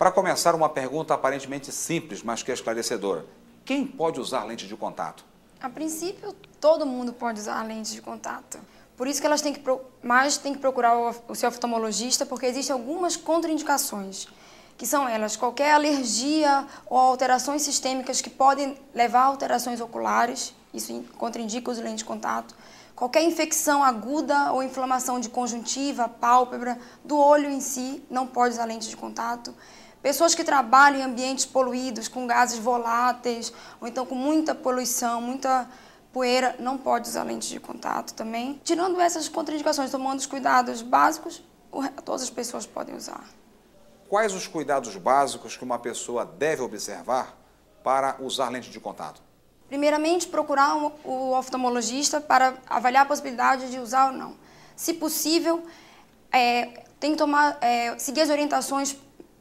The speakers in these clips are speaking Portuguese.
Para começar, uma pergunta aparentemente simples, mas que é esclarecedora. Quem pode usar lente de contato? A princípio, todo mundo pode usar lente de contato. Por isso que elas têm que, mais têm que procurar o seu oftalmologista, porque existem algumas contraindicações, que são elas, qualquer alergia ou alterações sistêmicas que podem levar a alterações oculares, isso contraindica os lentes de lente de contato, qualquer infecção aguda ou inflamação de conjuntiva, pálpebra, do olho em si, não pode usar lente de contato, Pessoas que trabalham em ambientes poluídos, com gases voláteis, ou então com muita poluição, muita poeira, não pode usar lentes de contato também. Tirando essas contraindicações, tomando os cuidados básicos, todas as pessoas podem usar. Quais os cuidados básicos que uma pessoa deve observar para usar lente de contato? Primeiramente, procurar o oftalmologista para avaliar a possibilidade de usar ou não. Se possível, é, tem que tomar, é, seguir as orientações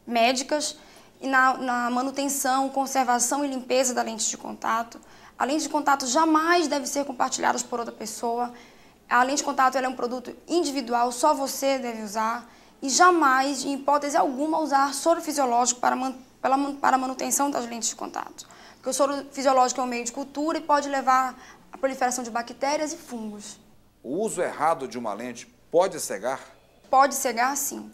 médicas na, na manutenção, conservação e limpeza da lente de contato. A lente de contato jamais deve ser compartilhada por outra pessoa. A lente de contato é um produto individual, só você deve usar. E jamais, em hipótese alguma, usar soro fisiológico para, man, para, para manutenção das lentes de contato. Porque o soro fisiológico é um meio de cultura e pode levar à proliferação de bactérias e fungos. O uso errado de uma lente pode cegar? Pode cegar, sim.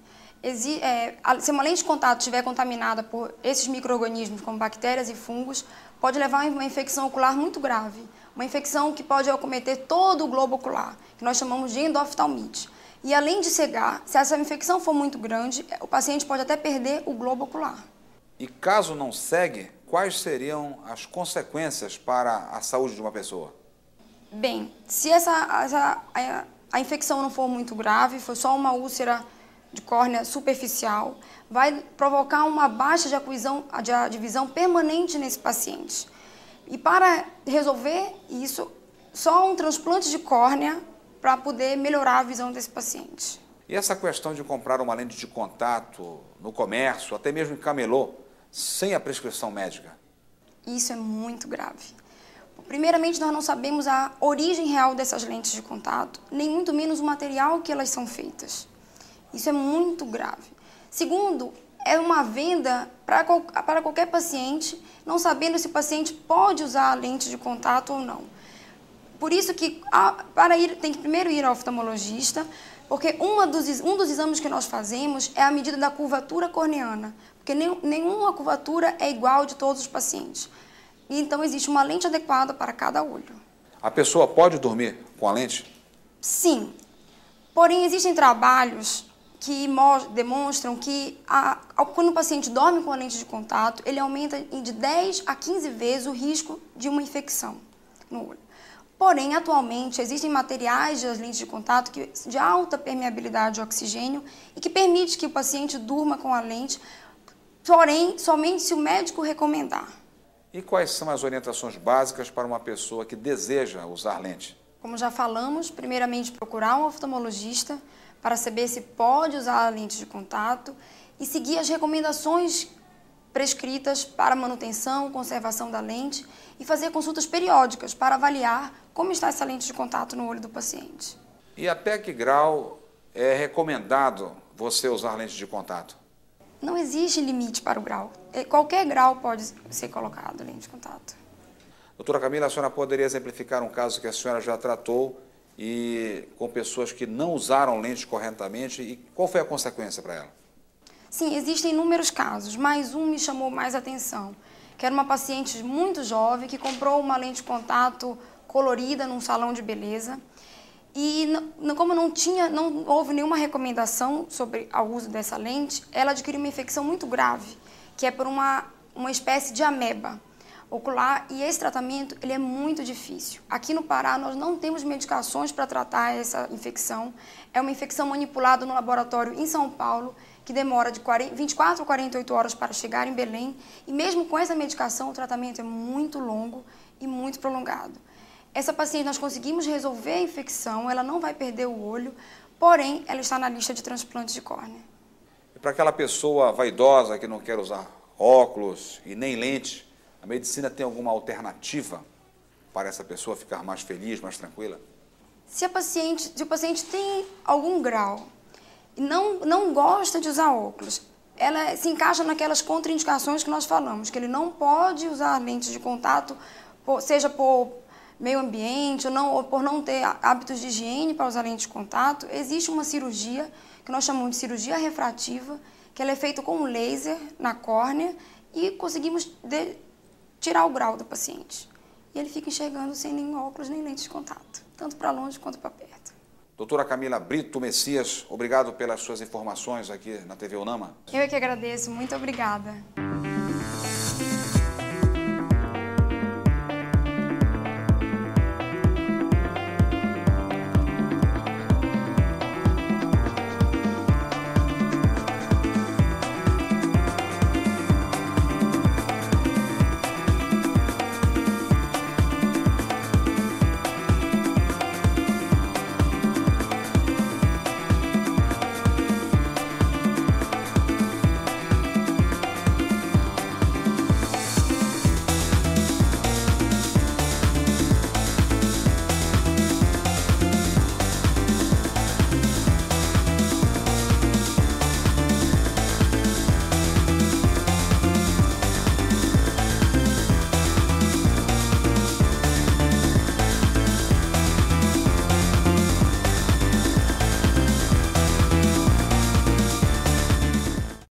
Exi é, se uma lente de contato estiver contaminada por esses micro-organismos, como bactérias e fungos, pode levar a uma infecção ocular muito grave, uma infecção que pode acometer todo o globo ocular, que nós chamamos de endoftalmite. E além de cegar, se essa infecção for muito grande, é, o paciente pode até perder o globo ocular. E caso não segue, quais seriam as consequências para a saúde de uma pessoa? Bem, se essa, essa a, a infecção não for muito grave, foi só uma úlcera de córnea superficial, vai provocar uma baixa de acuição, de visão permanente nesse paciente. E para resolver isso, só um transplante de córnea para poder melhorar a visão desse paciente. E essa questão de comprar uma lente de contato no comércio, até mesmo em camelô, sem a prescrição médica? Isso é muito grave. Primeiramente, nós não sabemos a origem real dessas lentes de contato, nem muito menos o material que elas são feitas. Isso é muito grave. Segundo, é uma venda para qualquer paciente, não sabendo se o paciente pode usar a lente de contato ou não. Por isso que para ir, tem que primeiro ir ao oftalmologista, porque uma dos, um dos exames que nós fazemos é a medida da curvatura corneana, porque nem, nenhuma curvatura é igual de todos os pacientes. Então existe uma lente adequada para cada olho. A pessoa pode dormir com a lente? Sim. Porém, existem trabalhos que demonstram que a, quando o paciente dorme com a lente de contato, ele aumenta de 10 a 15 vezes o risco de uma infecção no olho. Porém, atualmente, existem materiais das lentes de contato que, de alta permeabilidade de oxigênio e que permite que o paciente durma com a lente, porém, somente se o médico recomendar. E quais são as orientações básicas para uma pessoa que deseja usar lente? Como já falamos, primeiramente procurar um oftalmologista para saber se pode usar lente de contato e seguir as recomendações prescritas para manutenção, conservação da lente e fazer consultas periódicas para avaliar como está essa lente de contato no olho do paciente. E até que grau é recomendado você usar lente de contato? Não existe limite para o grau. É, qualquer grau pode ser colocado lente de contato. Doutora Camila, a senhora poderia exemplificar um caso que a senhora já tratou e com pessoas que não usaram lentes corretamente e qual foi a consequência para ela? Sim, existem inúmeros casos, mas um me chamou mais atenção, que era uma paciente muito jovem que comprou uma lente de contato colorida num salão de beleza e como não tinha, não houve nenhuma recomendação sobre o uso dessa lente, ela adquiriu uma infecção muito grave, que é por uma, uma espécie de ameba ocular e esse tratamento ele é muito difícil. Aqui no Pará nós não temos medicações para tratar essa infecção. É uma infecção manipulada no laboratório em São Paulo que demora de 40, 24 a 48 horas para chegar em Belém e mesmo com essa medicação o tratamento é muito longo e muito prolongado. Essa paciente nós conseguimos resolver a infecção, ela não vai perder o olho, porém ela está na lista de transplante de córnea. E para aquela pessoa vaidosa que não quer usar óculos e nem lente, a medicina tem alguma alternativa para essa pessoa ficar mais feliz, mais tranquila? Se, paciente, se o paciente tem algum grau e não, não gosta de usar óculos, ela se encaixa naquelas contraindicações que nós falamos, que ele não pode usar lentes de contato, seja por meio ambiente ou, não, ou por não ter hábitos de higiene para usar lentes de contato, existe uma cirurgia que nós chamamos de cirurgia refrativa, que ela é feita com um laser na córnea e conseguimos de, tirar o grau do paciente. E ele fica enxergando sem nenhum óculos nem lentes de contato, tanto para longe quanto para perto. Doutora Camila Brito Messias, obrigado pelas suas informações aqui na TV Unama. Eu é que agradeço, muito obrigada.